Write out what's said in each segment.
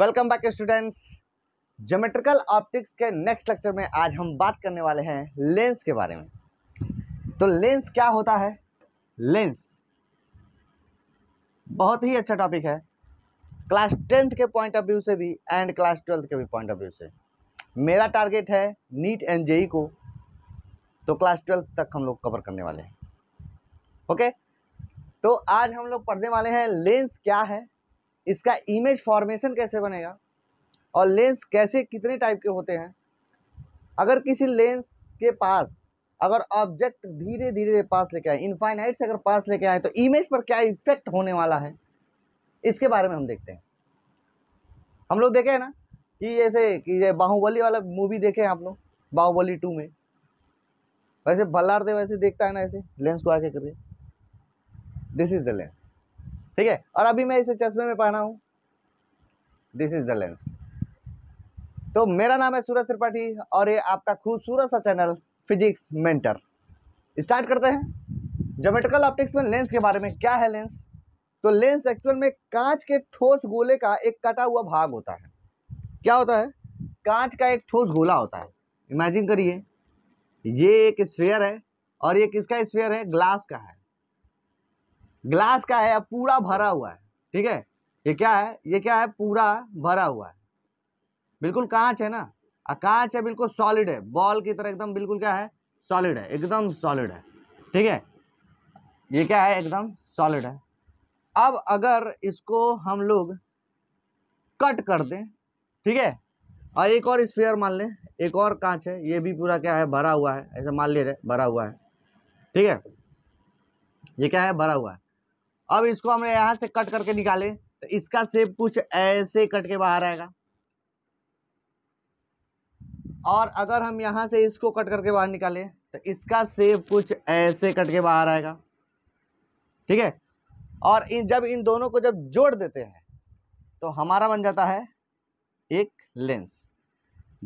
Welcome back students geometrical optics के next lecture में आज हम बात करने वाले हैं लेंस के बारे में तो लेंस क्या होता है लेंस बहुत ही अच्छा टॉपिक है क्लास टेंथ के पॉइंट ऑफ व्यू से भी एंड क्लास ट्वेल्थ के भी पॉइंट ऑफ व्यू से मेरा टारगेट है नीट एंड जेई को तो क्लास ट्वेल्थ तक हम लोग कवर करने वाले हैं ओके तो आज हम लोग पढ़ने वाले हैं लेंस क्या है इसका इमेज फॉर्मेशन कैसे बनेगा और लेंस कैसे कितने टाइप के होते हैं अगर किसी लेंस के पास अगर ऑब्जेक्ट धीरे धीरे पास लेके आए इनफाइनाइट से अगर पास लेके आए तो इमेज पर क्या इफेक्ट होने वाला है इसके बारे में हम देखते हैं हम लोग देखे हैं ना कि जैसे कि बाहुबली वाला मूवी देखे हैं आप लोग बाहुबली टू में वैसे भल्लार दे वैसे देखता है ना ऐसे लेंस को आके करके दिस इज द लेंस ठीक है और अभी मैं इसे चश्मे में पहना हूँ दिस इज द लेंस तो मेरा नाम है सूरज त्रिपाठी और ये आपका खूबसूरत सा चैनल फिजिक्स मेंटर स्टार्ट करते हैं जोमेट्रिकल ऑप्टिक्स में लेंस के बारे में क्या है लेंस तो लेंस एक्चुअल में कांच के ठोस गोले का एक कटा हुआ भाग होता है क्या होता है कांच का एक ठोस गोला होता है इमेजिन करिए ये एक स्फेयर है और ये किसका स्फेयर है ग्लास का है ग्लास का है पूरा भरा हुआ है ठीक है ये क्या है ये क्या है पूरा भरा हुआ है बिल्कुल कांच है ना और कांच है बिल्कुल सॉलिड है बॉल की तरह एकदम बिल्कुल क्या है सॉलिड है एकदम सॉलिड है ठीक है ये क्या है एकदम सॉलिड है अब अगर इसको हम लोग कट कर दें ठीक है और एक और स्पेयर मान लें एक और कांच है ये भी पूरा क्या है भरा हुआ है ऐसा मान ले रहे भरा हुआ है ठीक है ये क्या है भरा हुआ है अब इसको हमने यहाँ से कट करके निकाले तो इसका सेप कुछ ऐसे कट के बाहर आएगा और अगर हम यहाँ से इसको कट करके बाहर निकालें तो इसका सेप कुछ ऐसे कट के बाहर आएगा ठीक है और इन जब इन दोनों को जब जोड़ देते हैं तो हमारा बन जाता है एक लेंस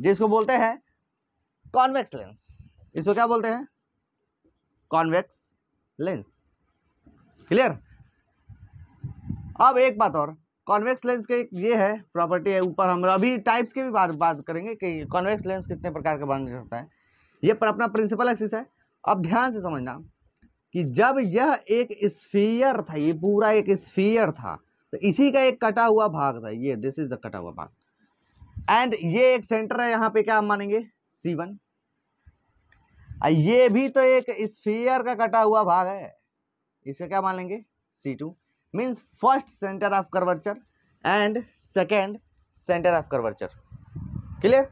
जिसको बोलते हैं कॉन्वेक्स लेंस इसको क्या बोलते हैं कॉन्वेक्स लेंस क्लियर अब एक बात और कॉन्वेक्स लेंस के ये है प्रॉपर्टी है ऊपर हम अभी टाइप्स की भी बात बात करेंगे कि कॉन्वेक्स लेंस कितने प्रकार का बन सकता है ये पर अपना प्रिंसिपल एक्सिस है अब ध्यान से समझना कि जब यह एक स्फीयर था ये पूरा एक स्फीयर था तो इसी का एक कटा हुआ भाग था ये दिस इज द कटा हुआ भाग एंड ये एक सेंटर है यहाँ पे क्या हम मानेंगे सी वन ये भी तो एक स्फीयर का कटा हुआ भाग है इसका क्या मान लेंगे C two means first centre of curvature and second centre of curvature clear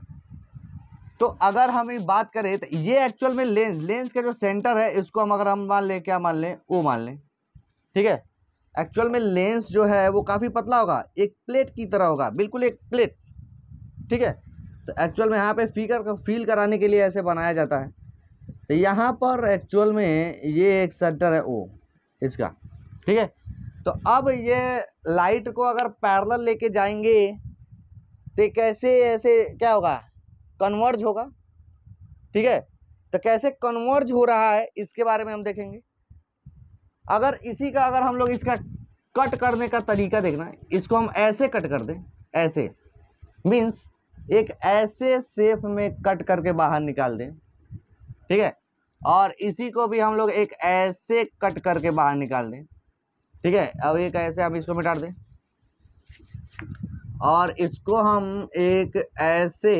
तो अगर हम ये बात करें तो ये एक्चुअल में लेंस लेंस का जो सेंटर है इसको हम अगर हम मान लें क्या मान लें वो मान लें ठीक है एक्चुअल में लेंस जो है वो काफ़ी पतला होगा एक प्लेट की तरह होगा बिल्कुल एक प्लेट ठीक है तो एक्चुअल में यहाँ पे फीकर को फील कराने के लिए ऐसे बनाया जाता है तो यहाँ पर एक्चुअल में ये एक सेंटर है ओ इसका ठीक है तो अब ये लाइट को अगर पैरल लेके जाएंगे तो कैसे ऐसे क्या होगा कन्वर्ज होगा ठीक है तो कैसे कन्वर्ज हो रहा है इसके बारे में हम देखेंगे अगर इसी का अगर हम लोग इसका कट करने का तरीका देखना है इसको हम ऐसे कट कर दें ऐसे मीन्स एक ऐसे सेफ में कट करके बाहर निकाल दें ठीक है और इसी को भी हम लोग एक ऐसे कट करके बाहर निकाल दें ठीक है अब ये कैसे हम इसको मिटा दें और इसको हम एक ऐसे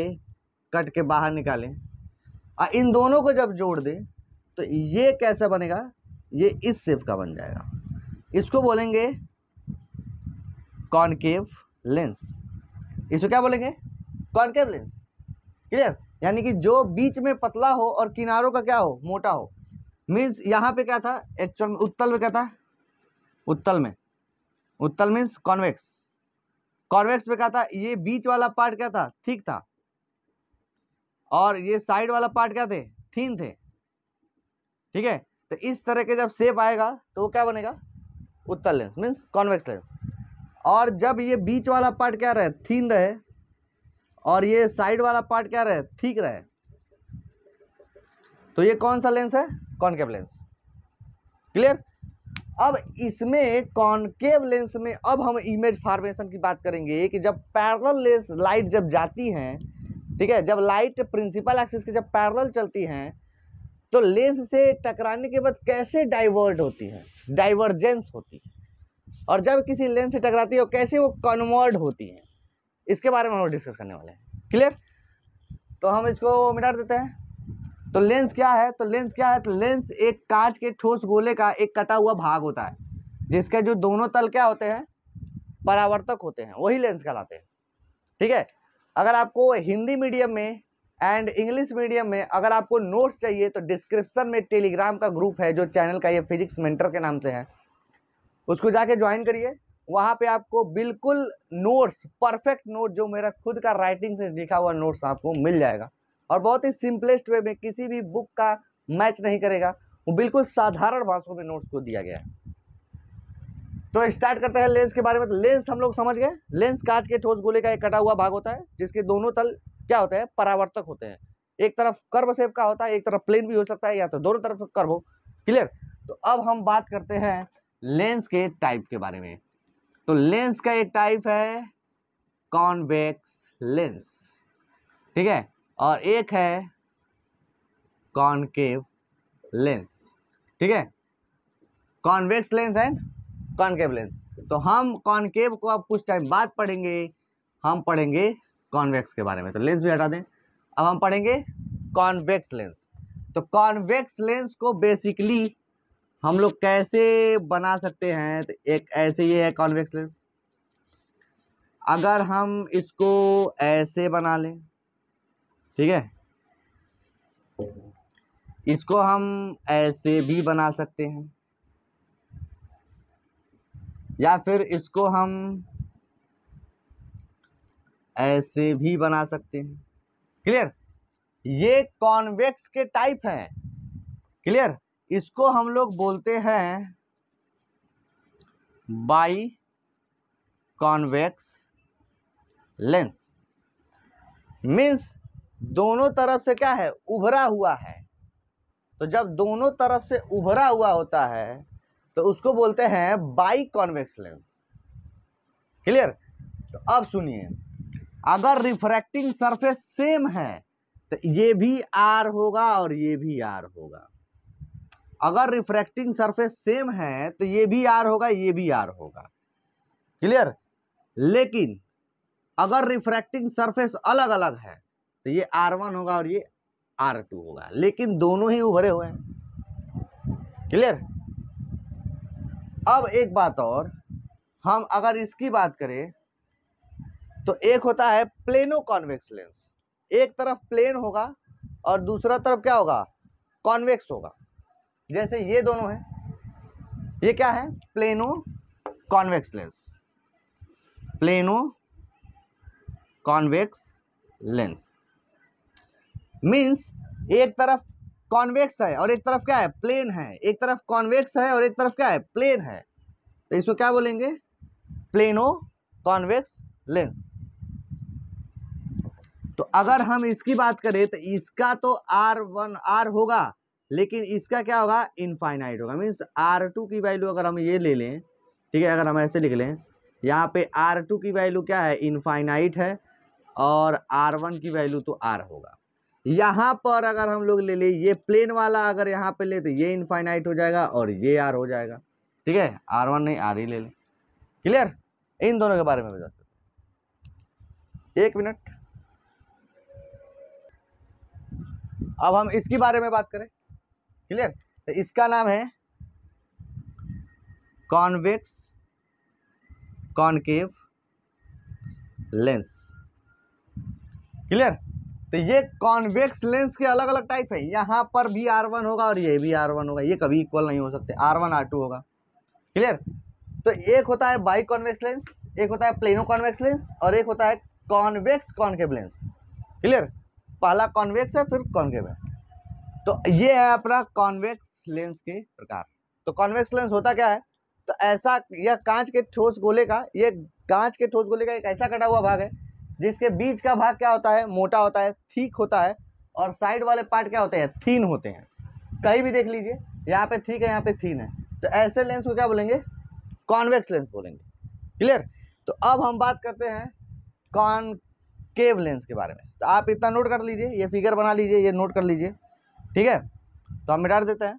कट के बाहर निकालें और इन दोनों को जब जोड़ दें तो ये कैसा बनेगा ये इस सेप का बन जाएगा इसको बोलेंगे कॉनकेव लेंस इसको क्या बोलेंगे कॉनकेव लेंस क्लियर यानी कि जो बीच में पतला हो और किनारों का क्या हो मोटा हो मीन्स यहाँ पे क्या था एक्चुअल उत्तल में क्या था उत्तल में उत्तल मीन्स कॉन्वेक्स कॉन्वेक्स में क्या था ये बीच वाला पार्ट क्या था ठीक था और ये साइड वाला पार्ट क्या थे थीन थे ठीक है तो इस तरह के जब सेप आएगा तो वो क्या बनेगा उत्तल लेंस मीन्स कॉन्वेक्स लेंस और जब ये बीच वाला पार्ट क्या रहे थीन रहे और ये साइड वाला पार्ट क्या रहे ठीक रहे तो ये कौन सा लेंस है कॉन्केव लेंस क्लियर अब इसमें कॉन्केव लेंस में अब हम इमेज फॉर्मेशन की बात करेंगे कि जब पैरल लेंस लाइट जब जाती हैं ठीक है जब लाइट प्रिंसिपल एक्सिस के जब पैरल चलती हैं तो लेंस से टकराने के बाद कैसे डाइवर्ट होती है डाइवर्जेंस होती है और जब किसी लेंस से टकराती है कैसे वो कन्वर्ट होती है इसके बारे में हम डिस्कस करने वाले हैं क्लियर तो हम इसको मिटा देते हैं तो लेंस क्या है तो लेंस क्या है तो लेंस एक कांच के ठोस गोले का एक कटा हुआ भाग होता है जिसके जो दोनों तल क्या होते हैं परावर्तक होते हैं वही लेंस कहलाते हैं ठीक है अगर आपको हिंदी मीडियम में एंड इंग्लिश मीडियम में अगर आपको नोट्स चाहिए तो डिस्क्रिप्शन में टेलीग्राम का ग्रुप है जो चैनल का ये फिजिक्स मेंटर के नाम से है उसको जाके ज्वाइन करिए वहाँ पे आपको बिल्कुल नोट्स परफेक्ट नोट जो मेरा खुद का राइटिंग से लिखा हुआ नोट्स आपको मिल जाएगा और बहुत ही सिंपलेस्ट वे में किसी भी बुक का मैच नहीं करेगा वो बिल्कुल साधारण भाषाओं में नोट्स को दिया गया है तो स्टार्ट करते हैं लेंस के बारे में तो लेंस हम लोग समझ गए लेंस कांच के ठोस गोले का एक कटा हुआ भाग होता है जिसके दोनों तल क्या होते हैं परावर्तक होते हैं एक तरफ कर्व सेप का होता है एक तरफ प्लेन भी हो सकता है या तो दोनों तरफ कर्व हो क्लियर तो अब हम बात करते हैं लेंस के टाइप के बारे में तो लेंस का एक टाइप है कॉन्वेक्स लेंस ठीक है और एक है कॉन्केव लेंस ठीक है convex lens and concave lens तो हम कॉन्केव को अब कुछ टाइम बाद पढ़ेंगे हम पढ़ेंगे कॉन्वेक्स के बारे में तो लेंस भी हटा दें अब हम पढ़ेंगे कॉन्वेक्स लेंस तो कॉन्वेक्स लेंस को बेसिकली हम लोग कैसे बना सकते हैं तो एक ऐसे ये है कॉन्वेक्स लेंस अगर हम इसको ऐसे बना लें ठीक है इसको हम ऐसे भी बना सकते हैं या फिर इसको हम ऐसे भी बना सकते हैं क्लियर ये कॉन्वेक्स के टाइप हैं क्लियर इसको हम लोग बोलते हैं बाई कॉन्वेक्स लेंस मीन्स दोनों तरफ से क्या है उभरा हुआ है तो जब दोनों तरफ से उभरा हुआ होता है तो उसको बोलते हैं बाई कॉन्वेक्स लेंस क्लियर तो अब सुनिए अगर रिफ्रैक्टिंग सरफेस सेम है तो ये भी आर होगा और ये भी आर होगा अगर रिफ्रैक्टिंग सरफेस सेम है तो ये भी आर होगा ये भी आर होगा क्लियर लेकिन अगर रिफ्रैक्टिंग सरफेस अलग अलग है तो ये आर वन होगा और ये आर टू होगा लेकिन दोनों ही उभरे हुए हैं क्लियर अब एक बात और हम अगर इसकी बात करें तो एक होता है प्लेनो कॉन्वेक्स लेंस एक तरफ प्लेन होगा और दूसरा तरफ क्या होगा कॉन्वेक्स होगा जैसे ये दोनों हैं ये क्या है plano convex lens plano convex lens means एक तरफ कॉन्वेक्स है और एक तरफ क्या है प्लेन है एक तरफ कॉन्वेक्स है और एक तरफ क्या है प्लेन है तो इसको क्या बोलेंगे प्लेनो कॉन्वेक्स लेंस तो अगर हम इसकी बात करें तो इसका तो आर वन आर होगा लेकिन इसका क्या होगा इनफाइनाइट होगा मीन्स आर टू की वैल्यू अगर हम ये ले लें ठीक है अगर हम ऐसे लिख लें यहाँ पे आर टू की वैल्यू क्या है इनफाइनाइट है और आर वन की वैल्यू तो आर होगा यहाँ पर अगर हम लोग ले ले ये प्लेन वाला अगर यहाँ पे ले तो ये इनफाइनाइट हो जाएगा और ये आर हो जाएगा ठीक है आर वन नहीं आर ही e ले लें क्लियर इन दोनों के बारे में बता सकते एक मिनट अब हम इसके बारे में बात करें क्लियर तो इसका नाम है कॉन्वेक्स कॉनकेव लेंस क्लियर तो ये कॉन्वेक्स लेंस के अलग अलग टाइप है यहाँ पर भी आर वन होगा और ये भी आर वन होगा ये कभी इक्वल नहीं हो सकते आर वन आर टू होगा क्लियर तो एक होता है बाई कॉन्वेक्स लेंस एक होता है प्लेनो कॉन्वेक्स लेंस और एक होता है कॉन्वेक्स कॉन्केव लेंस क्लियर पहला कॉन्वेक्स है फिर कॉन्केव है तो ये है अपना कॉन्वेक्स लेंस के प्रकार तो कॉन्वेक्स लेंस होता क्या है तो ऐसा यह कांच के ठोस गोले का ये कांच के ठोस गोले का एक ऐसा कटा हुआ भाग है जिसके बीच का भाग क्या होता है मोटा होता है थीक होता है और साइड वाले पार्ट क्या होते हैं थीन होते हैं कहीं भी देख लीजिए यहाँ पे थीक है यहाँ पे थीन है तो ऐसे लेंस को क्या बोलेंगे कॉन्वेक्स लेंस बोलेंगे क्लियर तो अब हम बात करते हैं कॉनकेव लेंस के बारे में तो आप इतना नोट कर लीजिए ये फिगर बना लीजिए ये नोट कर लीजिए ठीक है तो हम मिटा देते हैं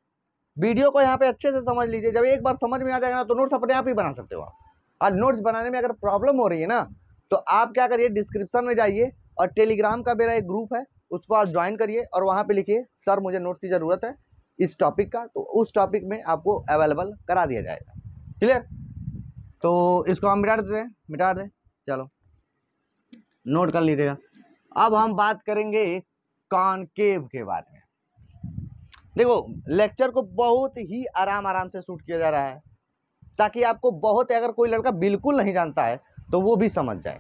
वीडियो को यहाँ पे अच्छे से समझ लीजिए जब एक बार समझ में आ जाएगा ना तो नोट्स अपने आप ही बना सकते हो आप और नोट्स बनाने में अगर प्रॉब्लम हो रही है ना तो आप क्या करिए डिस्क्रिप्शन में जाइए और टेलीग्राम का मेरा एक ग्रुप है उसको आप ज्वाइन करिए और वहाँ पे लिखिए सर मुझे नोट्स की ज़रूरत है इस टॉपिक का तो उस टॉपिक में आपको अवेलेबल करा दिया जाएगा क्लियर तो इसको हम मिटा देते हैं मिटा दें चलो नोट कर लीजिएगा अब हम बात करेंगे कॉनकेव के बारे में देखो लेक्चर को बहुत ही आराम आराम से शूट किया जा रहा है ताकि आपको बहुत अगर कोई लड़का बिल्कुल नहीं जानता है तो वो भी समझ जाए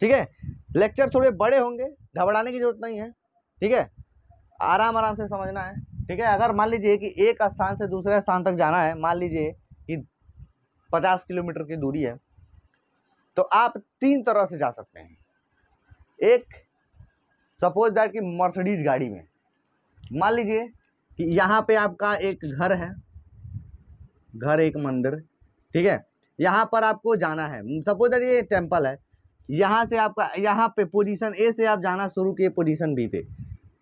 ठीक है लेक्चर थोड़े बड़े होंगे घबराने की जरूरत नहीं है ठीक है आराम आराम से समझना है ठीक है अगर मान लीजिए कि एक स्थान से दूसरे स्थान तक जाना है मान लीजिए कि पचास किलोमीटर की दूरी है तो आप तीन तरह से जा सकते हैं एक सपोज दैट कि मर्सडीज गाड़ी में मान लीजिए कि यहाँ पे आपका एक घर है घर एक मंदिर ठीक है यहाँ पर आपको जाना है सपोज अगर ये टेम्पल है यहाँ से आपका यहाँ पे पोजीशन ए से आप जाना शुरू किए पोजीशन बी पे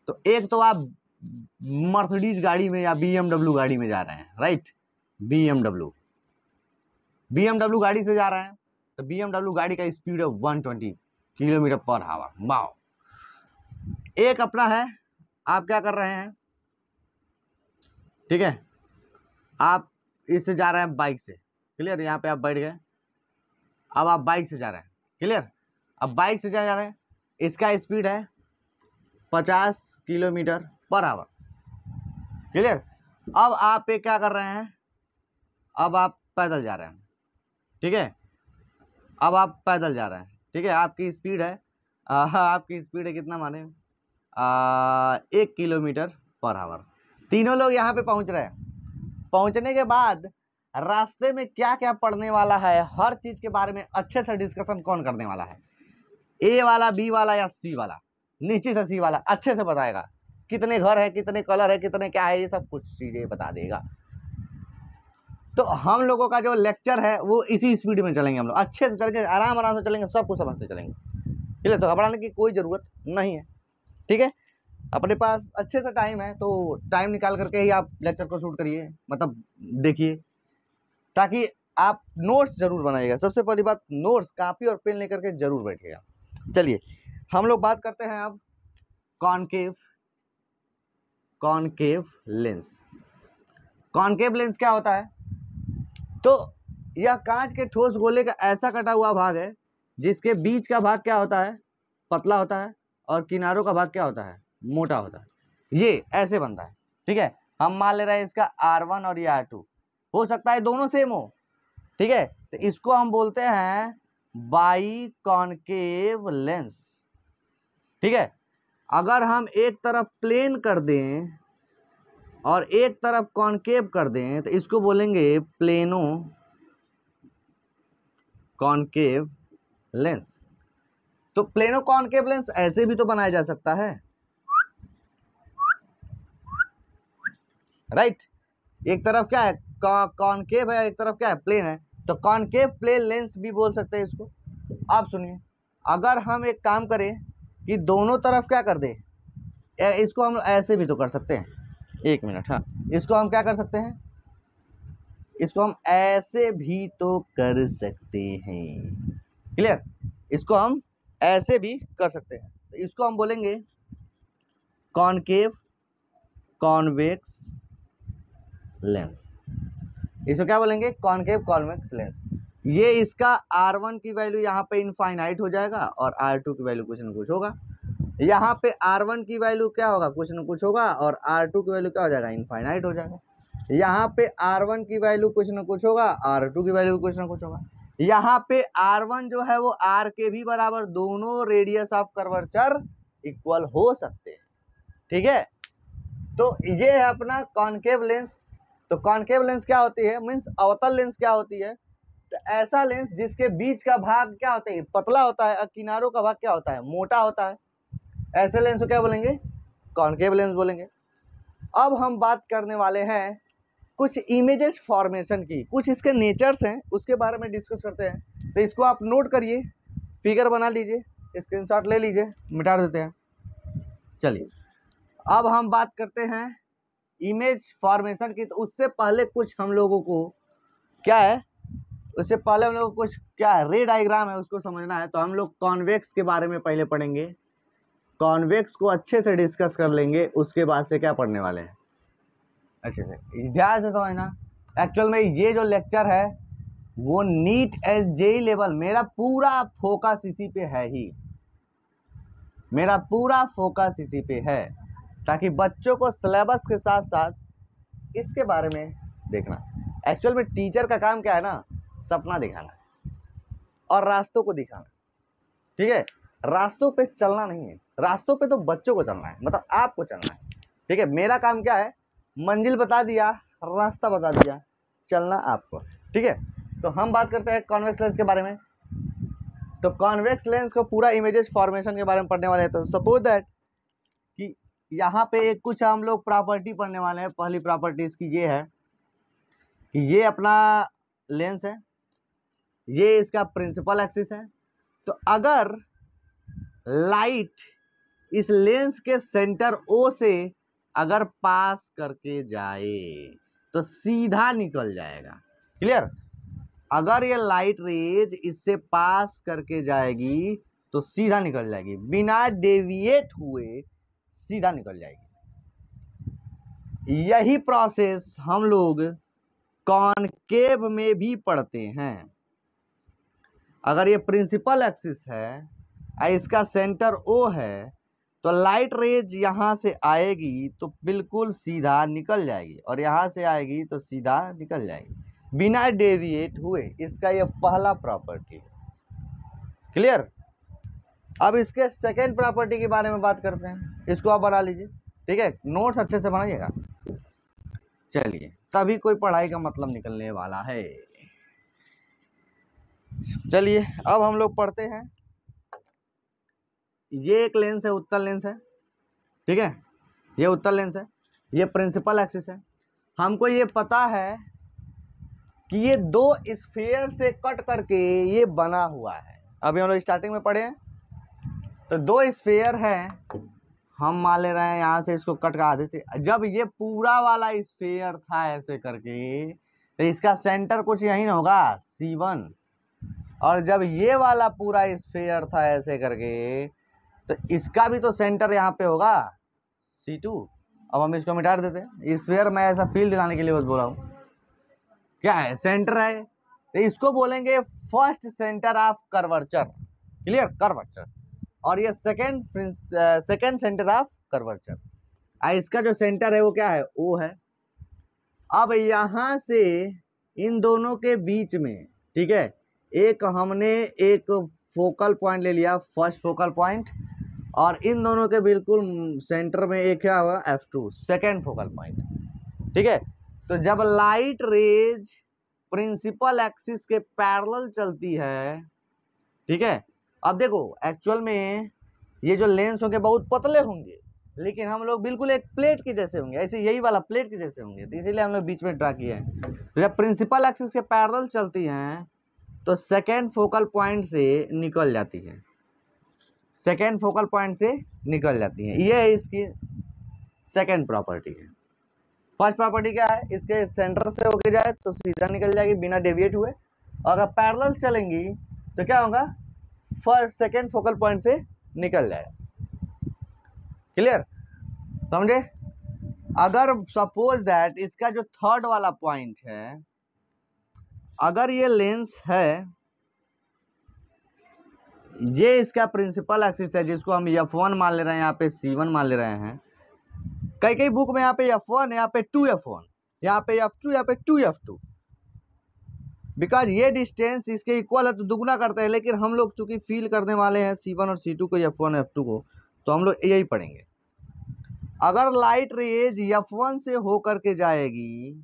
तो एक तो आप मर्सिडीज गाड़ी में या बी गाड़ी में जा रहे हैं राइट बी बी गाड़ी से जा रहे हैं तो बी गाड़ी का स्पीड है वन ट्वेंटी किलोमीटर पर हावर वाओ एक अपना है आप क्या कर रहे हैं ठीक है आप इससे जा रहे हैं बाइक से क्लियर यहाँ पे आप बैठ गए अब आप बाइक से जा रहे हैं क्लियर अब बाइक से जा रहे हैं इसका स्पीड है पचास किलोमीटर पर आवर क्लियर अब आप पे क्या कर रहे हैं अब आप पैदल जा रहे हैं ठीक है अब आप पैदल जा रहे हैं ठीक है आपकी स्पीड है आ, आपकी स्पीड है कितना माने आ, एक किलोमीटर पर आवर तीनों लोग यहाँ पे पहुँच रहे हैं पहुँचने के बाद रास्ते में क्या क्या पढ़ने वाला है हर चीज़ के बारे में अच्छे से डिस्कशन कौन करने वाला है ए वाला बी वाला या सी वाला निश्चित है सी वाला अच्छे से बताएगा कितने घर है कितने कलर है कितने क्या है ये सब कुछ चीज़ें बता देगा तो हम लोगों का जो लेक्चर है वो इसी स्पीड में चलेंगे हम लोग अच्छे से चलेंगे आराम आराम से चलेंगे सब कुछ समझते चलेंगे ठीक है तो घबराने की कोई ज़रूरत नहीं है ठीक है अपने पास अच्छे से टाइम है तो टाइम निकाल करके ही आप लेक्चर को शूट करिए मतलब देखिए ताकि आप नोट्स ज़रूर बनाइएगा सबसे पहली बात नोट्स कापी और पेन लेकर के ज़रूर बैठिएगा चलिए हम लोग बात करते हैं अब concave concave lens concave lens क्या होता है तो यह कांच के ठोस गोले का ऐसा कटा हुआ भाग है जिसके बीच का भाग क्या होता है पतला होता है और किनारों का भाग क्या होता है मोटा होता है ये ऐसे बनता है ठीक है हम मान ले रहे हैं इसका आर वन और ये आर टू हो सकता है दोनों सेम हो ठीक है तो इसको हम बोलते हैं बाई कॉन्केव लेंस ठीक है अगर हम एक तरफ प्लेन कर दें और एक तरफ कॉन्केव कर दें तो इसको बोलेंगे प्लेनो कॉन्केव लेंस तो प्लेनो कॉन्केव लेंस ऐसे भी तो बनाया जा सकता है राइट right? एक तरफ क्या है कॉनकेव है एक तरफ क्या है प्लेन है तो कॉनकेव प्लेन लेंस भी बोल सकते हैं इसको आप सुनिए अगर हम एक काम करें कि दोनों तरफ क्या कर दे इसको हम ऐसे भी तो कर सकते हैं एक मिनट हाँ इसको हम क्या कर सकते हैं इसको हम ऐसे भी तो कर सकते हैं क्लियर इसको हम ऐसे भी कर सकते हैं तो इसको हम बोलेंगे कॉनकेव कॉन्वेक्स लेंस इसको क्या बोलेंगे कॉनकेव कॉन्वेक्स लेंस ये इसका आर वन की वैल्यू यहाँ पे इनफाइनाइट हो जाएगा और आर टू की वैल्यू कुछ ना कुछ होगा यहाँ पे आर वन की वैल्यू क्या होगा कुछ ना कुछ होगा और आर टू की वैल्यू क्या हो जाएगा इनफाइनाइट हो जाएगा यहाँ पे आर वन की वैल्यू कुछ ना कुछ होगा आर टू की वैल्यू कुछ ना कुछ होगा यहाँ पे आर वन जो है वो आर के भी बराबर दोनों रेडियस ऑफ कर्वर्चर इक्वल हो सकते हैं ठीक है तो ये है अपना कॉन्केव लेंस तो कॉन्केव लेंस क्या होती है मीन्स अवतल लेंस क्या होती है तो ऐसा लेंस जिसके बीच का भाग क्या होता है पतला होता है और किनारों का भाग क्या होता है मोटा होता है ऐसे लेंस को क्या बोलेंगे कॉन्केव लेंस बोलेंगे अब हम बात करने वाले हैं कुछ इमेजेस फॉर्मेशन की कुछ इसके नेचर्स हैं उसके बारे में डिस्कस करते हैं तो इसको आप नोट करिए फिगर बना लीजिए स्क्रीनशॉट ले लीजिए मिटा देते हैं चलिए अब हम बात करते हैं इमेज फॉर्मेशन की तो उससे पहले कुछ हम लोगों को क्या है उससे पहले हम लोग को कुछ क्या है रे डाइग्राम है उसको समझना है तो हम लोग कॉन्वेक्स के बारे में पहले पढ़ेंगे कॉन्वेक्स को अच्छे से डिस्कस कर लेंगे उसके बाद से क्या पढ़ने वाले हैं अच्छे अच्छा, से ध्यान से समझना एक्चुअल में ये जो लेक्चर है वो नीट एस जे लेवल मेरा पूरा फोकस इसी पे है ही मेरा पूरा फोकस इसी पे है ताकि बच्चों को सिलेबस के साथ साथ इसके बारे में देखना एक्चुअल में टीचर का काम क्या है ना सपना दिखाना और रास्तों को दिखाना ठीक है रास्तों पे चलना नहीं है रास्तों पे तो बच्चों को चलना है मतलब आपको चलना है ठीक है मेरा काम क्या है मंजिल बता दिया रास्ता बता दिया चलना आपको ठीक है तो हम बात करते हैं कॉन्वेक्स लेंस के बारे में तो कॉन्वेक्स लेंस को पूरा इमेजेस फॉर्मेशन के बारे में पढ़ने वाले हैं तो सपोज दैट यहाँ पे एक कुछ हम लोग प्रॉपर्टी पढ़ने वाले हैं पहली प्रॉपर्टी इसकी ये है कि ये अपना लेंस है ये इसका प्रिंसिपल एक्सिस है तो अगर लाइट इस लेंस के सेंटर ओ से अगर पास करके जाए तो सीधा निकल जाएगा क्लियर अगर ये लाइट रेज इससे पास करके जाएगी तो सीधा निकल जाएगी बिना डेविएट हुए सीधा निकल जाएगी यही प्रोसेस हम लोग कॉनकेव में भी पढ़ते हैं अगर ये प्रिंसिपल एक्सिस है इसका सेंटर ओ है तो लाइट रेज यहाँ से आएगी तो बिल्कुल सीधा निकल जाएगी और यहाँ से आएगी तो सीधा निकल जाएगी बिना डेविएट हुए इसका ये पहला प्रॉपर्टी है क्लियर अब इसके सेकेंड प्रॉपर्टी के बारे में बात करते हैं इसको आप बना लीजिए ठीक है नोट्स अच्छे से बनाइएगा चलिए तभी कोई पढ़ाई का मतलब निकलने वाला है चलिए अब हम लोग पढ़ते हैं ये एक लेंस है उत्तर लेंस है ठीक है ये उत्तर लेंस है ये प्रिंसिपल एक्सिस है हमको ये पता है कि ये दो स्फेयर से कट करके ये बना हुआ है अभी हम लोग स्टार्टिंग में पढ़े हैं तो दो स्पेयर है हम मान ले रहे हैं यहाँ से इसको कट करा देते जब ये पूरा वाला स्पेयर था ऐसे करके तो इसका सेंटर कुछ यहीं होगा सी वन और जब ये वाला पूरा स्पेयर था ऐसे करके तो इसका भी तो सेंटर यहाँ पे होगा सी टू अब हम इसको मिटा देते स्पेयर मैं ऐसा फील दिलाने के लिए बस बोला हूँ क्या है सेंटर है तो इसको बोलेंगे first centre of curvature clear curvature और ये second second centre of curvature आ इसका जो सेंटर है वो क्या है ओ है अब यहाँ से इन दोनों के बीच में ठीक है एक हमने एक फोकल पॉइंट ले लिया फर्स्ट फोकल पॉइंट और इन दोनों के बिल्कुल सेंटर में एक क्या हुआ F two second focal point ठीक है तो जब लाइट रेज प्रिंसिपल एक्सिस के पैरेलल चलती है ठीक है अब देखो एक्चुअल में ये जो लेंस होंगे बहुत पतले होंगे लेकिन हम लोग बिल्कुल एक प्लेट के जैसे होंगे ऐसे यही वाला प्लेट के जैसे होंगे तो इसीलिए हम लोग बीच में ड्रा किए हैं तो जब प्रिंसिपल एक्सिस के पैरल चलती हैं तो सेकेंड फोकल पॉइंट से निकल जाती है सेकेंड फोकल पॉइंट से निकल जाती है ये इसकी सेकेंड प्रॉपर्टी है फर्स्ट प्रॉपर्टी क्या है इसके सेंटर से होके जाए तो सीधा निकल जाएगी बिना डेविएट हुए और अगर पैरल चलेंगी तो क्या होगा फर्स्ट सेकेंड फोकल पॉइंट से निकल जाएगा क्लियर समझे अगर सपोज दैट इसका जो थर्ड वाला पॉइंट है अगर ये लेंस है ये इसका प्रिंसिपल एक्सिस है जिसको हम यफ वन मान ले रहे हैं यहाँ पे सी वन मान ले रहे हैं कई कई बुक में यहाँ पे एफ वन यहाँ पे टू एफ वन यहाँ पे एफ टू यहाँ पे टू एफ टू बिकॉज ये डिस्टेंस इसके इक्वल है तो दुगुना करते हैं लेकिन हम लोग चूँकि फील करने वाले हैं सी वन और सी टू को एफ वन एफ टू को तो हम लोग यही पढ़ेंगे अगर लाइट रेज एफ वन से होकर के जाएगी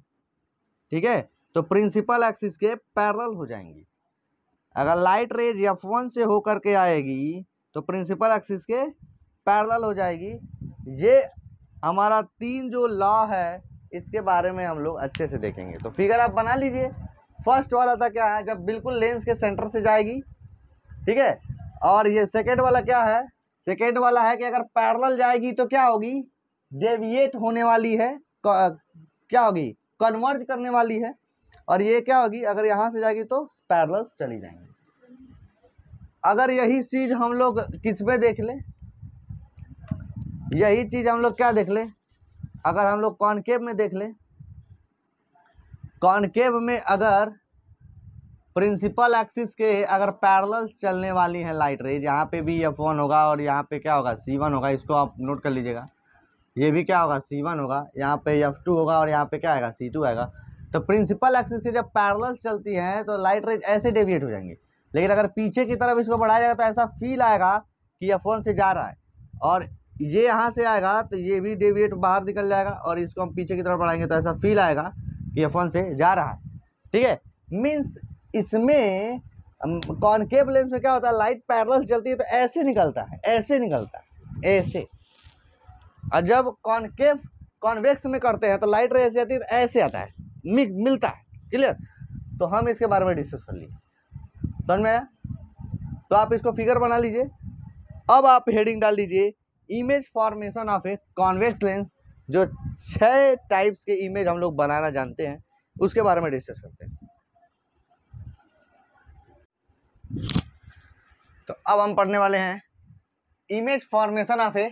ठीक है तो प्रिंसिपल एक्सिस के पैरल हो जाएंगी अगर लाइट रेज एफ वन से होकर के आएगी तो प्रिंसिपल एक्सिस के पैरल हो जाएगी ये हमारा तीन जो लॉ है इसके बारे में हम लोग अच्छे से देखेंगे तो फिगर आप बना लीजिए फर्स्ट वाला था क्या है जब बिल्कुल लेंस के सेंटर से जाएगी ठीक है और ये सेकेंड वाला क्या है सेकेंड वाला है कि अगर पैरल जाएगी तो क्या होगी डेविएट होने वाली है क्या होगी कन्वर्ज करने वाली है और ये क्या होगी अगर यहाँ से जाएगी तो पैरल चली जाएंगी अगर यही चीज़ हम लोग किस पे देख लें यही चीज़ हम लोग क्या देख लें अगर हम लोग कॉन्केव में देख लें कॉनकेव में अगर प्रिंसिपल एक्सिस के अगर पैरल चलने वाली हैं लाइट रेज यहाँ पे भी एफ वन होगा और यहाँ पे क्या होगा सी वन होगा इसको आप नोट कर लीजिएगा ये भी क्या होगा सी वन होगा यहाँ पे एफ टू होगा और यहाँ पे क्या आएगा सी टू आएगा तो प्रिंसिपल एक्सिस के जब पैरल चलती हैं तो लाइट रेज ऐसे डेविएट हो जाएंगी लेकिन अगर पीछे की तरफ इसको बढ़ाया जाएगा तो ऐसा फील आएगा कि एफ वन से जा रहा है और ये यहाँ से आएगा तो ये भी डेविएट बाहर निकल जाएगा और इसको हम पीछे की तरफ बढ़ाएंगे तो ऐसा फील आएगा कि एफ से जा रहा है ठीक है मीन्स इसमें कॉन्केव लेंस में क्या होता है लाइट पैरल चलती है तो ऐसे निकलता है ऐसे निकलता है ऐसे और जब कॉन्केव कॉन्वेक्स में करते हैं तो लाइट रे ऐसे आती है तो ऐसे आता है मि, मिलता है क्लियर तो हम इसके बारे में डिस्कस कर लिए समझ में आया तो आप इसको फिगर बना लीजिए अब आप हेडिंग डाल दीजिए image formation of a convex lens जो छह टाइप्स के इमेज हम लोग बनाना जानते हैं उसके बारे में डिस्कस करते हैं तो अब हम पढ़ने वाले हैं image formation of a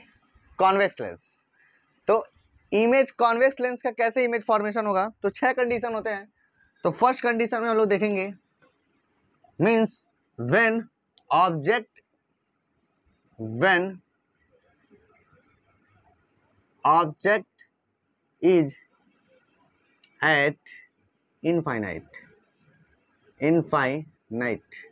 convex lens तो इमेज कॉन्वेक्स लेंस का कैसे इमेज फॉर्मेशन होगा तो छह कंडीशन होते हैं तो फर्स्ट कंडीशन में हम लोग देखेंगे means when object when object is at infinite infinite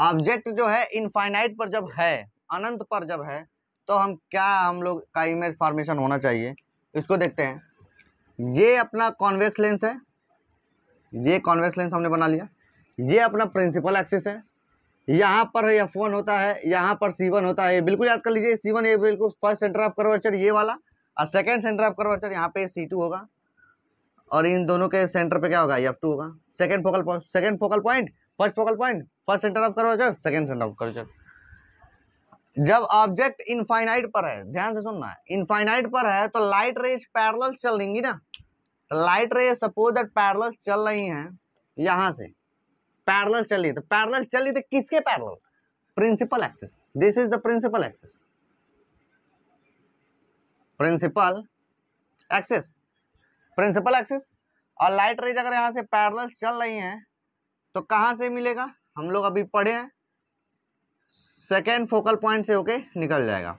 object जो है इनफाइनाइट पर जब है अनंत पर जब है तो हम क्या हम लोग का इमेज फॉर्मेशन होना चाहिए इसको देखते हैं ये अपना कॉन्वेक्स लेंस है ये कॉन्वेक्स लेंस हमने बना लिया ये अपना प्रिंसिपल एक्सिस है यहाँ पर एफ वन होता है यहाँ पर सी वन होता है बिल्कुल याद कर लीजिए सी वन ये बिल्कुल फर्स्ट सेंटर ऑफ कर्वेचर ये वाला और सेकेंड सेंटर ऑफ कर्वेचर यहाँ पे सी टू होगा और इन दोनों के सेंटर पे क्या होगा एफ टू होगा second focal point second focal point first focal point first centre of curvature second centre of curvature जब ऑब्जेक्ट इनफाइनाइट पर है ध्यान से सुनना है इनफाइनाइट पर है तो लाइट रेज पैरल चल रही ना light rays suppose that parallel चल रही हैं यहाँ से पैरल चल रही है तो पैरल चल रही तो किसके parallel principal axis this is the principal axis principal axis principal axis और लाइट रेज अगर यहाँ से पैरल चल रही हैं तो कहाँ से मिलेगा हम लोग अभी पढ़े हैं सेकेंड फोकल पॉइंट से होके निकल जाएगा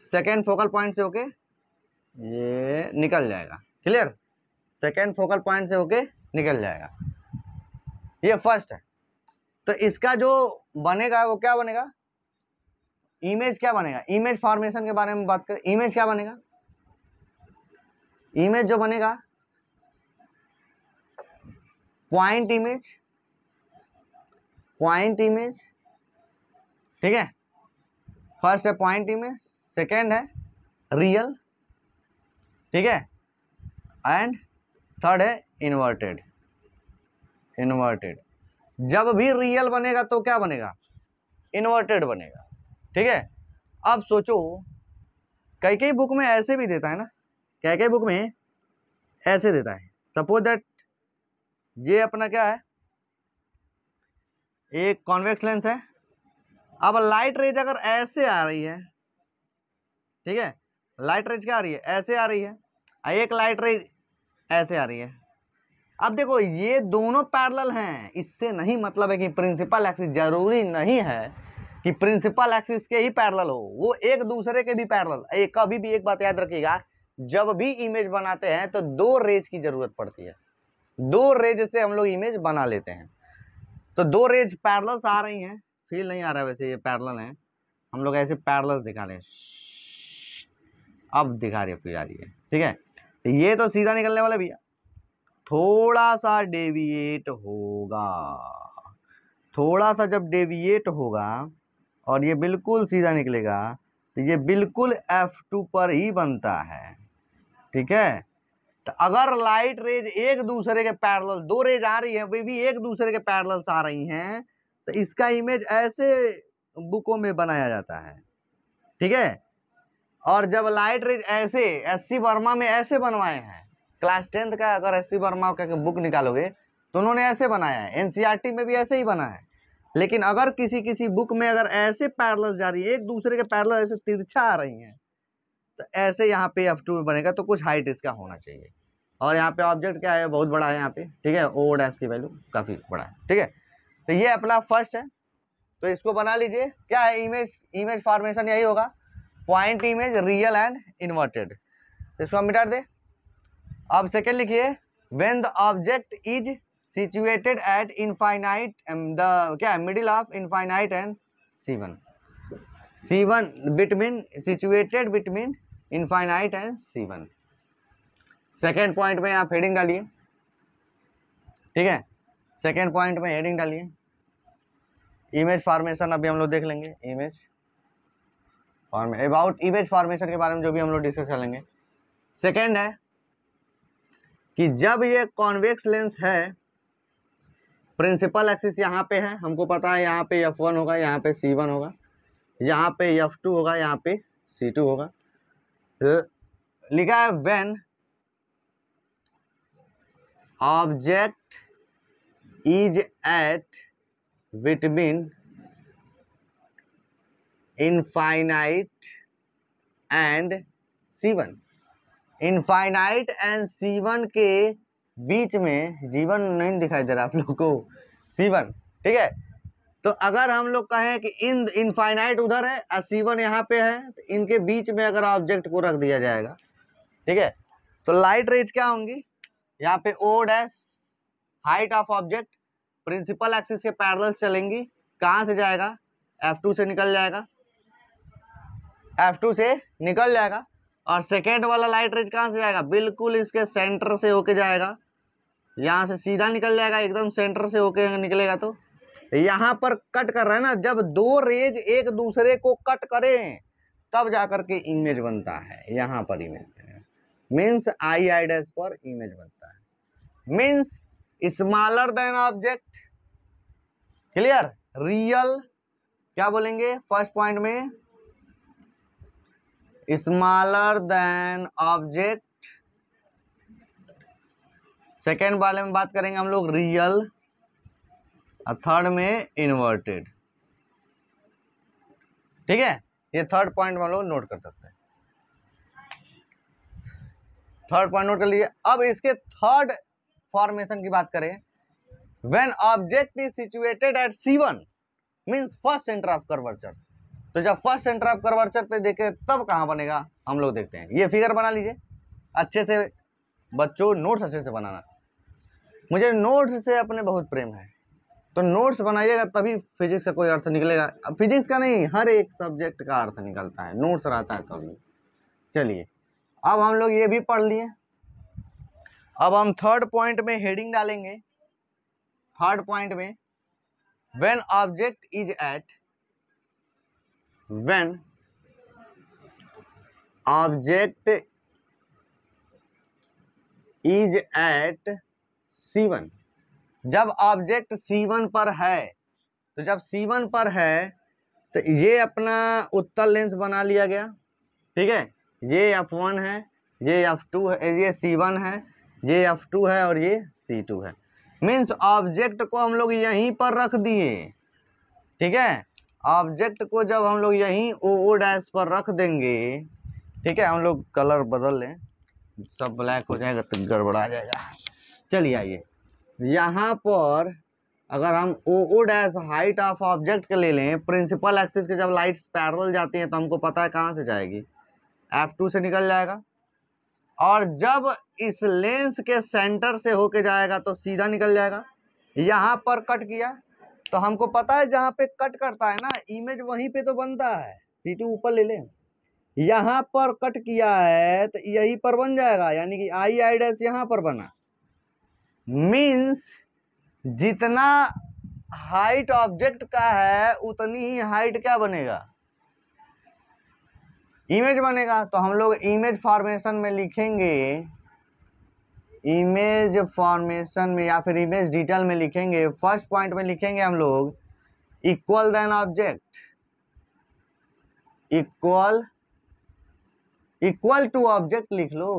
सेकेंड फोकल पॉइंट से होके ये निकल जाएगा क्लियर सेकेंड फोकल पॉइंट से होके निकल जाएगा ये फर्स्ट है तो इसका जो बनेगा वो क्या बनेगा इमेज क्या बनेगा इमेज फॉर्मेशन के बारे में बात करें इमेज क्या बनेगा इमेज जो बनेगा पॉइंट इमेज पॉइंट इमेज ठीक है फर्स्ट है पॉइंट इमेज सेकेंड है रियल ठीक है एंड थर्ड है इन्वर्टेड इन्वर्टेड जब भी रियल बनेगा तो क्या बनेगा इन्वर्टेड बनेगा ठीक है अब सोचो कई कई बुक में ऐसे भी देता है ना कई कई बुक में ऐसे देता है सपोज दैट ये अपना क्या है एक कॉन्वेक्स लेंस है अब लाइट रेज अगर ऐसे आ रही है ठीक है लाइट रेज क्या आ रही है ऐसे आ रही है एक लाइट रेज ऐसे आ रही है अब देखो ये दोनों पैरल हैं इससे नहीं मतलब है कि प्रिंसिपल एक्सिस जरूरी नहीं है कि प्रिंसिपल एक्सिस के ही पैरल हो वो एक दूसरे के भी पैरल एक कभी भी एक बात याद रखिएगा जब भी इमेज बनाते हैं तो दो रेज की ज़रूरत पड़ती है दो रेज से हम लोग इमेज बना लेते हैं तो दो रेज पैरल्स आ रही हैं फील नहीं आ रहा वैसे ये पैरल हैं हम लोग ऐसे पैरल्स दिखा रहे हैं अब दिखा रही है फिर आ रही है ठीक है ये तो सीधा निकलने वाला भैया थोड़ा सा डेविएट होगा थोड़ा सा जब डेविएट होगा और ये बिल्कुल सीधा निकलेगा तो ये बिल्कुल एफ़ टू पर ही बनता है ठीक है तो अगर लाइट रेज एक दूसरे के पैरल दो रेज आ रही है वे भी एक दूसरे के पैरल्स आ रही हैं तो इसका इमेज ऐसे बुकों में बनाया जाता है ठीक है और जब लाइट रेज ऐसे एस सी वर्मा में ऐसे बनवाए हैं क्लास टेंथ का अगर एस सी वर्मा का बुक निकालोगे तो उन्होंने ऐसे बनाया है एन में भी ऐसे ही बना है लेकिन अगर किसी किसी बुक में अगर ऐसे पैरल्स जा रही है एक दूसरे के पैरल ऐसे तिरछा आ रही हैं तो ऐसे यहाँ पे अप टू बनेगा तो कुछ हाइट इसका होना चाहिए और यहाँ पे ऑब्जेक्ट क्या है बहुत बड़ा है यहाँ पे ठीक है ओ डैश की वैल्यू काफ़ी बड़ा है ठीक है तो ये अपना फर्स्ट है तो इसको बना लीजिए क्या है इमेज इमेज फॉर्मेशन यही होगा point image real and inverted इसको हम मिटा दें अब सेकेंड लिखिए when the object is situated at infinite the क्या middle of infinite and C one C one between situated between infinite and C one second point में आप heading डालिए ठीक है सेकेंड पॉइंट में हेडिंग डालिए इमेज फॉर्मेशन अभी हम लोग देख लेंगे image formation about image formation के बारे में जो भी हम लोग डिस्कस कर लेंगे सेकेंड है कि जब ये कॉन्वेक्स लेंस है प्रिंसिपल एक्सिस यहाँ पे है हमको पता है यहाँ पे एफ वन होगा यहाँ पे सी वन होगा यहाँ पे एफ टू होगा यहाँ पे सी टू होगा लिखा है when object is at between infinite and C one infinite and C one के बीच में जीवन नहीं दिखाई दे रहा आप लोग को सीवन ठीक है तो अगर हम लोग कहें कि इन इनफाइनाइट उधर है और सीवन यहाँ पे है तो इनके बीच में अगर ऑब्जेक्ट को रख दिया जाएगा ठीक है तो लाइट रेज क्या होंगी यहाँ पे O dash height of object principal axis के पैरल्स चलेंगी कहाँ से जाएगा टू से निकल जाएगा टू से निकल जाएगा और सेकेंड वाला लाइट रेज कहाँ से जाएगा बिल्कुल इसके सेंटर से होके जाएगा यहाँ से सीधा निकल जाएगा एकदम सेंटर से होके निकलेगा तो यहाँ पर कट कर रहा है ना जब दो रेज एक दूसरे को कट करें तब जा कर के इमेज बनता है यहाँ पर image means I I dash पर इमेज बनता है means smaller than object clear real क्या बोलेंगे फर्स्ट पॉइंट में स्मॉलर देन ऑब्जेक्ट सेकेंड वाले में बात करेंगे हम लोग रियल और थर्ड में इन्वर्टेड ठीक है ये थर्ड पॉइंट हम लोग नोट कर सकते हैं थर्ड पॉइंट नोट कर लीजिए अब इसके थर्ड फॉर्मेशन की बात करें when object is situated at C one means first centre of curvature तो जब फर्स्ट सेंटर ऑफ कर्वर्चर पे देखे तब कहाँ बनेगा हम लोग देखते हैं ये फिगर बना लीजिए अच्छे से बच्चों नोट्स अच्छे से बनाना मुझे नोट्स से अपने बहुत प्रेम है तो नोट्स बनाइएगा तभी फिजिक्स का कोई अर्थ निकलेगा अब फिजिक्स का नहीं हर एक सब्जेक्ट का अर्थ निकलता है नोट्स रहता है तभी चलिए अब हम लोग ये भी पढ़ लिए अब हम थर्ड पॉइंट में हेडिंग डालेंगे थर्ड पॉइंट में when object is at when object is at C1 जब ऑब्जेक्ट C1 पर है तो जब C1 पर है तो ये अपना उत्तर लेंस बना लिया गया ठीक है ये F1 है ये F2 है ये C1 है ये F2 है और ये C2 है मीन्स ऑब्जेक्ट को हम लोग यहीं पर रख दिए ठीक है ऑब्जेक्ट को जब हम लोग यहीं ओ ओ डैश पर रख देंगे ठीक है हम लोग कलर बदल लें सब ब्लैक हो जाएगा तो गड़बड़ा जाएगा चलिए आइए यहाँ पर अगर हम O O dash height of object के ले लें प्रिंसिपल एक्सिस के जब लाइट्स पैरल जाती हैं तो हमको पता है कहाँ से जाएगी एफ टू से निकल जाएगा और जब इस लेंस के सेंटर से होके जाएगा तो सीधा निकल जाएगा यहाँ पर कट किया तो हमको पता है जहाँ पे कट करता है ना इमेज वहीं पे तो बनता है सी टू ऊपर ले लें यहाँ पर कट किया है तो यही पर बन जाएगा यानी कि आई आई डैश यहाँ पर बना मीन्स जितना हाइट ऑब्जेक्ट का है उतनी ही हाइट क्या बनेगा इमेज बनेगा तो हम लोग इमेज फॉर्मेशन में लिखेंगे इमेज फॉर्मेशन में या फिर इमेज डिटेल में लिखेंगे फर्स्ट पॉइंट में लिखेंगे हम लोग equal than object equal equal to object लिख लो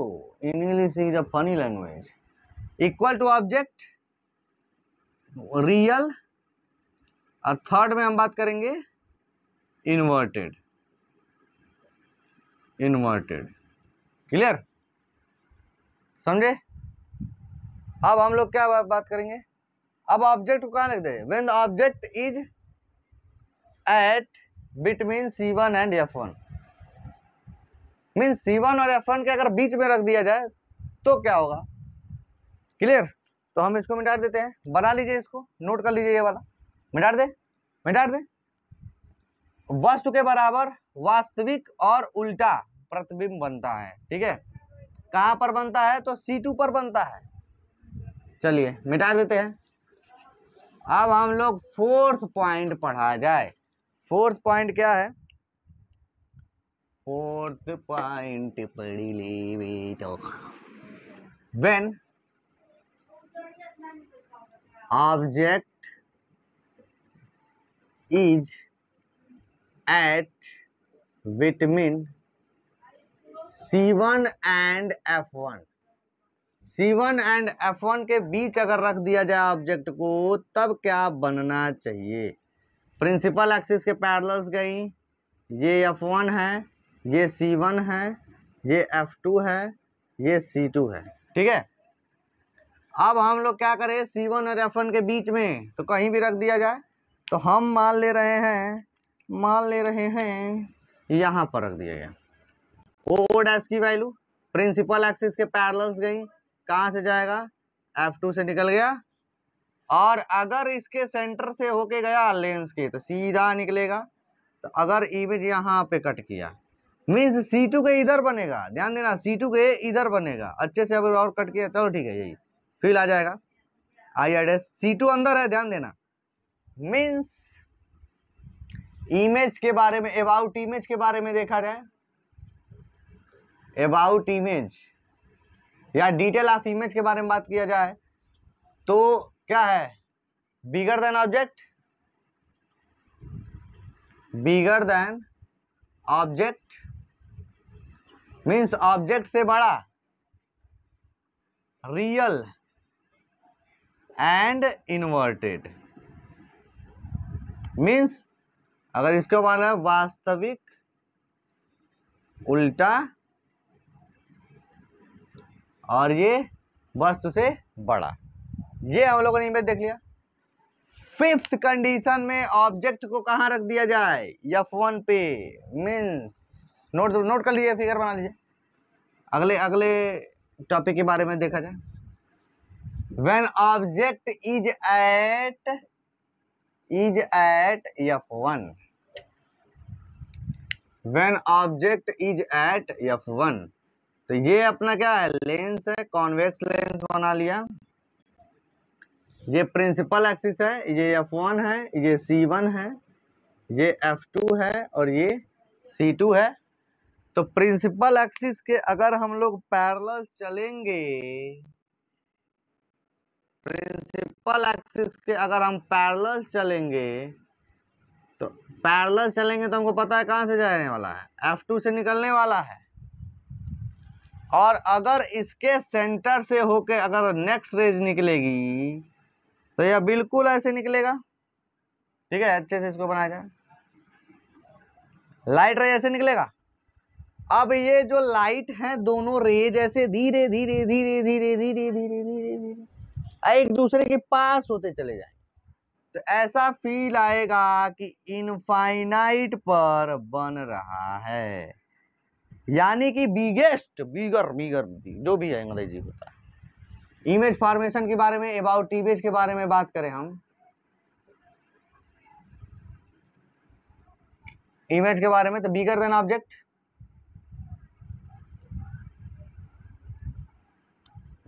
English is a funny language equal to object real और थर्ड में हम बात करेंगे इन्वर्टेड इन्वर्टेड क्लियर समझे अब हम लोग क्या बात करेंगे अब ऑब्जेक्ट को कहाँ लिख दें when the object is at between C one and F one mean C one और एफ वन के अगर बीच में रख दिया जाए तो क्या होगा क्लियर तो हम इसको मिटा देते हैं बना लीजिए इसको नोट कर लीजिए ये वाला मिटा दे मिटा दे वस्तु के बराबर वास्तविक और उल्टा प्रतिबिंब बनता है ठीक है कहाँ पर बनता है तो सी टू पर बनता है चलिए मिटा देते हैं अब हम लोग फोर्थ पॉइंट पढ़ा जाए फोर्थ पॉइंट क्या है फोर्थ पॉइंट पढ़ी ले बेटो when object is at between C one and F one C1 and F के बीच अगर रख दिया जाए ऑब्जेक्ट को तब क्या बनना चाहिए प्रिंसिपल एक्सिस के पैरल्स गई ये F1 है ये C1 है ये F2 है ये C2 है ठीक है अब हम लोग क्या करें C1 और F1 के बीच में तो कहीं भी रख दिया जाए तो हम मान ले रहे हैं मान ले रहे हैं यहाँ पर रख दिया गया ओ डैस की वैल्यू प्रिंसिपल एक्सिस के पैरल्स गई कहाँ से जाएगा एफ टू से निकल गया और अगर इसके सेंटर से होके गया लेंस के तो सीधा निकलेगा तो अगर इमेज यहाँ पे कट किया मीन्स सी टू के इधर बनेगा ध्यान देना सी टू के इधर बनेगा अच्छे से अगर और कट किया चलो ठीक है यही फिल आ जाएगा आई एड्रेस सी टू अंदर है ध्यान देना मीन्स इमेज के बारे में अबाउट इमेज के बारे में देखा जाए अबाउट इमेज या डिटेल ऑफ इमेज के बारे में बात किया जाए तो क्या है bigger than object bigger than object means object से बड़ा रियल एंड इन्वर्टेड मीन्स अगर बारे में वास्तविक उल्टा और ये वस्तु से बड़ा ये हम लोगों ने इमेज देख लिया फिफ्थ कंडीशन में ऑब्जेक्ट को कहाँ रख दिया जाए एफ वन पे मीन्स नोट नोट कर लीजिए फिगर बना लीजिए अगले अगले टॉपिक के बारे में देखा जाए when object is at is at F one when object is at F one तो ये अपना क्या है लेंस है कॉन्वेक्स लेंस बना लिया ये प्रिंसिपल एक्सिस है ये एफ वन है ये सी वन है ये एफ टू है और ये सी टू है तो प्रिंसिपल एक्सिस के अगर हम लोग पैरल चलेंगे प्रिंसिपल एक्सिस के अगर हम पैरल चलेंगे तो पैरल चलेंगे तो हमको पता है कहाँ से जाने वाला है एफ टू से निकलने वाला है और अगर इसके सेंटर से होके अगर नेक्स्ट रेज निकलेगी तो यह बिल्कुल ऐसे निकलेगा ठीक है अच्छे से इसको बनाया जाए लाइट रेज ऐसे निकलेगा अब ये जो लाइट है दोनों रेज ऐसे धीरे धीरे धीरे धीरे धीरे धीरे धीरे धीरे एक दूसरे के पास होते चले जाए तो ऐसा फील आएगा कि इनफाइनाइट पर बन रहा है यानी कि बिगेस्ट बिगर बिगर जो भी है अंग्रेजी होता है इमेज फॉर्मेशन के बारे में अबाउट टीबेज के बारे में बात करें हम इमेज के बारे में तो bigger than object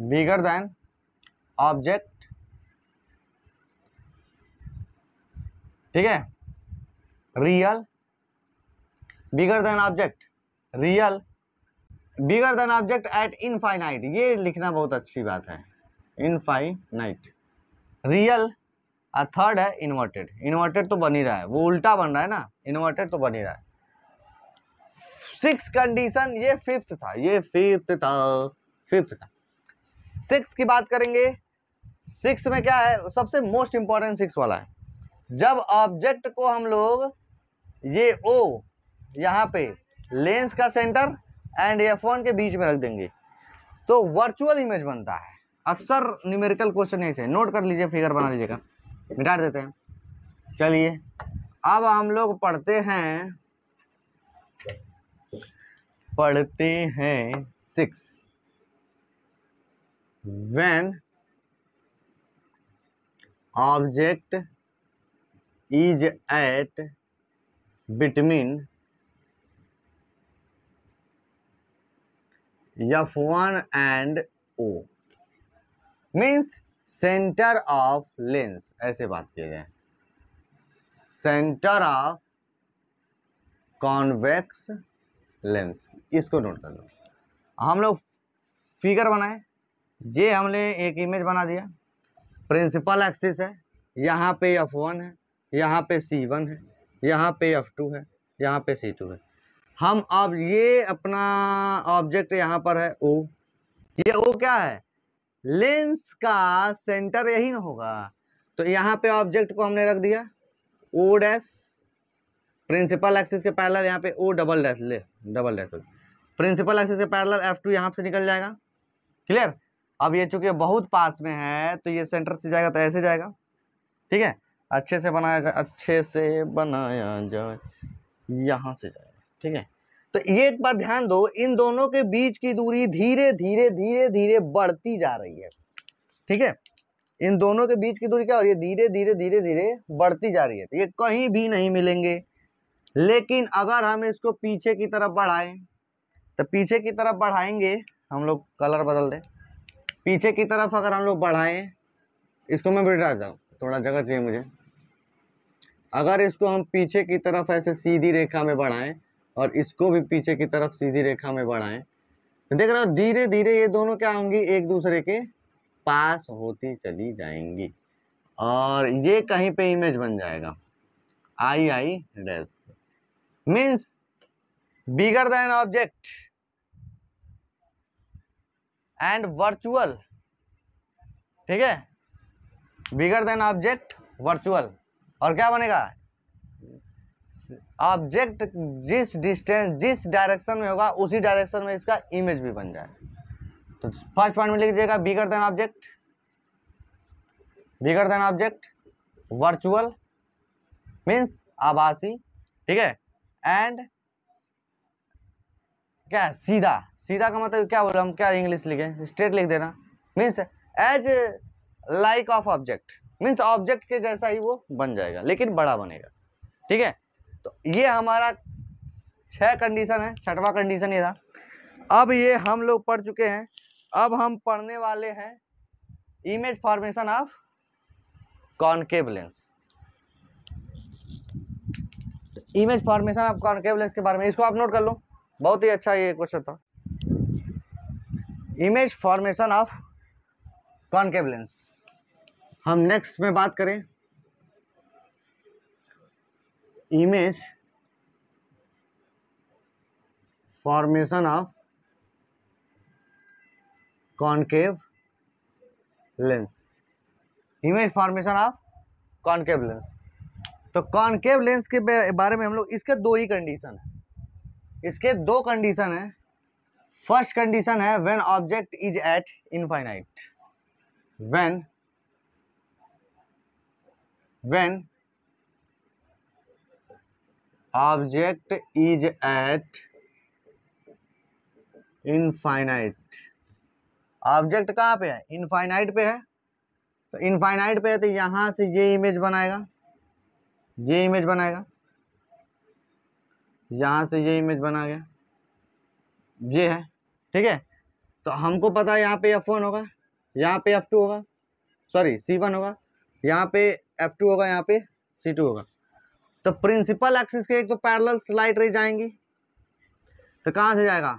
bigger than object ठीक है real bigger than object real bigger than object at infinite ये लिखना बहुत अच्छी बात है इनफाइनाइट रियल और थर्ड है इन्वर्टेड इन्वर्टेड तो बनी रहा है वो उल्टा बन रहा है ना इन्वर्टेड तो बनी रहा है सिक्स कंडीशन ये फिफ्थ था ये फिफ्थ था फिफ्थ था सिक्स की बात करेंगे सिक्स में क्या है सबसे मोस्ट इंपॉर्टेंट सिक्स वाला है जब ऑब्जेक्ट को हम लोग ये ओ यहाँ पे लेंस का सेंटर एंड एफ वन के बीच में रख देंगे तो वर्चुअल इमेज बनता है अक्सर न्यूमेरिकल क्वेश्चन ऐसे नोट कर लीजिए फिगर बना लीजिएगा मिटा देते हैं चलिए अब हम लोग पढ़ते हैं पढ़ते हैं six when object is at between one and O means centre of lens ऐसे बात किए गए सेंटर ऑफ कॉन्वेक्स लेंस इसको नोट कर लो हम लोग फिगर बनाए ये हमने एक इमेज बना दिया प्रिंसिपल एक्सिस है यहाँ पे एफ वन है यहाँ पे सी वन है यहाँ पे एफ टू है यहाँ पे सी टू है हम अब ये अपना ऑब्जेक्ट यहाँ पर है ओ ये ओ क्या है लेंस का सेंटर यही ना होगा तो यहाँ पे ऑब्जेक्ट को हमने रख दिया ओ डैश प्रिंसिपल एक्सिस के पैरल यहाँ पे ओ डबल डैश ले डबल डैश प्रिंसिपल एक्सिस के पैरल एफ टू यहाँ से निकल जाएगा क्लियर अब ये चूंकि बहुत पास में है तो ये सेंटर से जाएगा तो ऐसे जाएगा ठीक है अच्छे से बनाया अच्छे से बनाया जाए यहाँ से जाए ठीक है तो ये एक बार ध्यान दो इन दोनों के बीच की दूरी धीरे धीरे धीरे धीरे बढ़ती जा रही है ठीक है इन दोनों के बीच की दूरी क्या हो रही है धीरे धीरे धीरे धीरे बढ़ती जा रही है तो ये कहीं भी नहीं मिलेंगे लेकिन अगर हम इसको पीछे की तरफ बढ़ाएं तो पीछे की तरफ बढ़ाएंगे हम लोग कलर बदल दें पीछे की तरफ अगर हम लोग बढ़ाएं इसको मैं बिठा जाऊँ थोड़ा जगह चाहिए मुझे अगर इसको हम पीछे की तरफ ऐसे सीधी रेखा में बढ़ाएं और इसको भी पीछे की तरफ सीधी रेखा में बढ़ाएं तो देख रहे हो धीरे धीरे ये दोनों क्या होंगी एक दूसरे के पास होती चली जाएंगी और ये कहीं पे इमेज बन जाएगा I I dash means bigger than object and virtual ठीक है बिगर देन ऑब्जेक्ट वर्चुअल और क्या बनेगा ऑब्जेक्ट जिस डिस्टेंस जिस डायरेक्शन में होगा उसी डायरेक्शन में इसका इमेज भी बन जाए तो फर्स्ट पॉइंट में लिख दीजिएगा bigger than object bigger than object virtual means आभासी ठीक है एंड क्या सीधा सीधा का मतलब क्या बोल हम क्या इंग्लिश लिखे स्ट्रेट लिख देना means as like of object means object के जैसा ही वो बन जाएगा लेकिन बड़ा बनेगा ठीक है तो ये हमारा छः कंडीशन है छठवा कंडीशन ये था अब ये हम लोग पढ़ चुके हैं अब हम पढ़ने वाले हैं image formation of concave lens image formation of concave lens के बारे में इसको आप नोट कर लो बहुत ही अच्छा ये क्वेश्चन था image formation of concave lens हम नेक्स्ट में बात करें image formation of concave lens image formation of concave lens तो कॉन्केव लेंस के बारे में हम लोग इसके दो ही कंडीशन है इसके दो कंडीशन है फर्स्ट कंडीशन है when object is at infinite when when object is at infinite object कहाँ पे है इनफाइनाइट पे है तो इनफाइनाइट पे है तो यहाँ से ये इमेज बनाएगा ये इमेज बनाएगा यहाँ से ये इमेज बना गया ये है ठीक है तो हमको पता है यहाँ पे एफ वन होगा यहाँ पे एफ टू होगा सॉरी सी वन होगा यहाँ पे एफ टू होगा यहाँ पे सी टू होगा तो प्रिंसिपल एक्सिस के एक तो पैरल स्लाइड रे जाएंगी तो कहाँ से जाएगा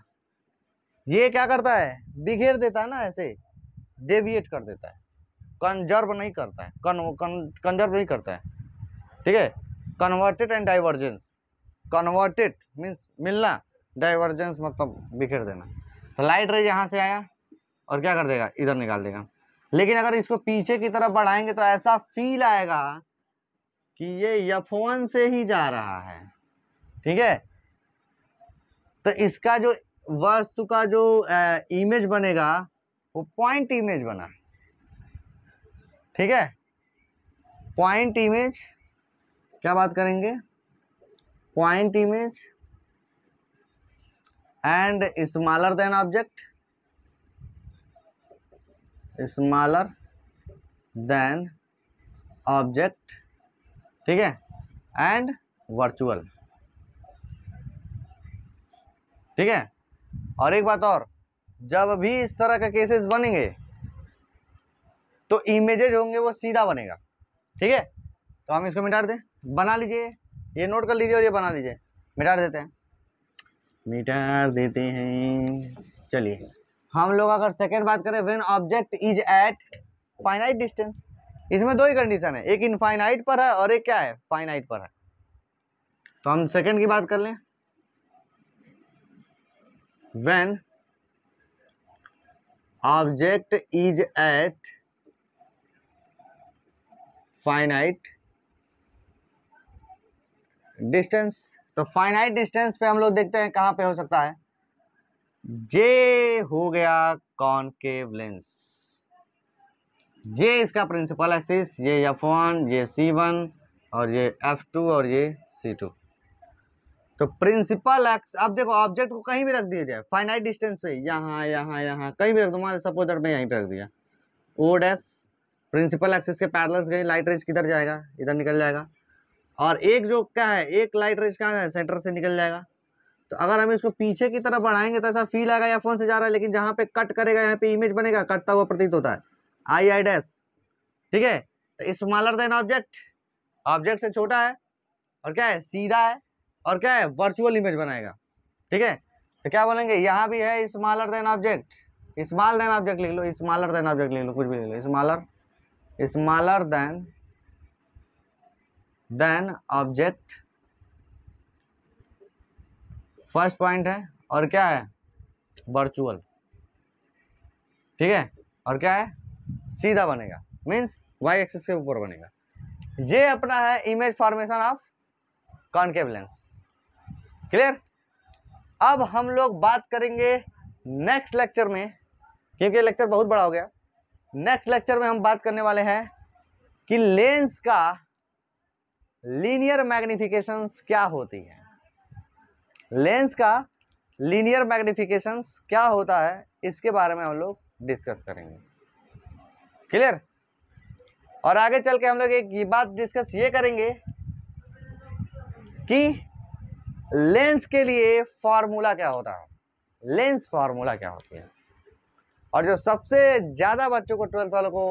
ये क्या करता है बिघेर देता है ना ऐसे डेविएट कर देता है कंजर्व नहीं करता है कन, कन कंजर्व नहीं करता है ठीक है converted and divergence converted means मिलना डाइवर्जेंस मतलब बिखेर देना तो लाइट रेज यहाँ से आया और क्या कर देगा इधर निकाल देगा लेकिन अगर इसको पीछे की तरफ बढ़ाएंगे तो ऐसा फील आएगा कि ये यफवन से ही जा रहा है ठीक है तो इसका जो वस्तु का जो इमेज बनेगा वो पॉइंट इमेज बना ठीक है पॉइंट इमेज क्या बात करेंगे point image and smaller than object smaller than object ठीक है एंड वर्चुअल ठीक है और एक बात और जब भी इस तरह का केसेस बनेंगे तो इमेजेज होंगे वो सीधा बनेगा ठीक है तो हम इसको मिटा दें बना लीजिए ये नोट कर लीजिए और ये बना लीजिए मिटा देते हैं मिटा देते हैं चलिए हम लोग अगर सेकेंड बात करें when object is at finite distance इसमें दो ही कंडीशन है एक इनफाइनाइट पर है और एक क्या है फाइनाइट पर है तो हम सेकेंड की बात कर लें when object is at finite distance तो फाइनाइट डिस्टेंस पे हम लोग देखते हैं कहां पे हो सकता है जे हो गया कॉन्केव लेंस ये इसका प्रिंसिपल एक्सिस ये एफ वन ये सी वन और ये एफ टू और ये सी टू तो प्रिंसिपल एक्स अब देखो ऑब्जेक्ट को कहीं भी रख दिया जाए फाइनाइट डिस्टेंस पे यहाँ यहाँ यहाँ कहीं भी रख दो मान सपोज दैट मैं यहीं पे रख दिया ओ डैश प्रिंसिपल एक्सिस के पैरल्स गई लाइट रेज किधर जाएगा इधर निकल जाएगा और एक जो क्या है एक लाइट रेज कहाँ है सेंटर से निकल जाएगा तो अगर हम इसको पीछे की तरफ बढ़ाएंगे तो ऐसा फील आएगा या फोन से जा रहा है लेकिन जहाँ पे कट करेगा यहाँ पे इमेज बनेगा कटता हुआ प्रतीत होता है आई आई डैश ठीक है तो स्मॉलर देन ऑब्जेक्ट ऑब्जेक्ट से छोटा है और क्या है सीधा है और क्या है वर्चुअल इमेज बनाएगा ठीक है तो क्या बोलेंगे यहाँ भी है smaller than object small than object लिख लो स्मॉलर देन ऑब्जेक्ट लिख लो कुछ भी लिख लो smaller smaller than than object first point है और क्या है वर्चुअल ठीक है और क्या है सीधा बनेगा मीन्स वाई एक्सिस के ऊपर बनेगा ये अपना है image formation of concave lens clear अब हम लोग बात करेंगे नेक्स्ट लेक्चर में क्योंकि लेक्चर बहुत बड़ा हो गया नेक्स्ट लेक्चर में हम बात करने वाले हैं कि लेंस का लीनियर मैग्निफिकेशन क्या होती है लेंस का लीनियर मैग्निफिकेशन क्या होता है इसके बारे में हम लोग डिस्कस करेंगे क्लियर और आगे चल के हम लोग एक ये बात डिस्कस ये करेंगे कि लेंस के लिए फार्मूला क्या होता है लेंस फार्मूला क्या होती है और जो सबसे ज़्यादा बच्चों को ट्वेल्थ वालों को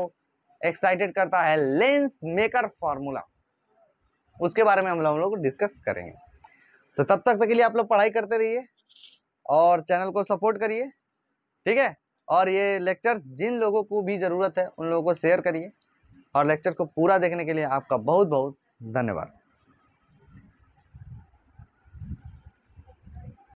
एक्साइटेड करता है लेंस मेकर फार्मूला उसके बारे में हम लोग हम लोग डिस्कस करेंगे तो तब तक, तक के लिए आप लोग पढ़ाई करते रहिए और चैनल को सपोर्ट करिए ठीक है और ये लेक्चर जिन लोगों को भी ज़रूरत है उन लोगों को शेयर करिए और लेक्चर को पूरा देखने के लिए आपका बहुत बहुत धन्यवाद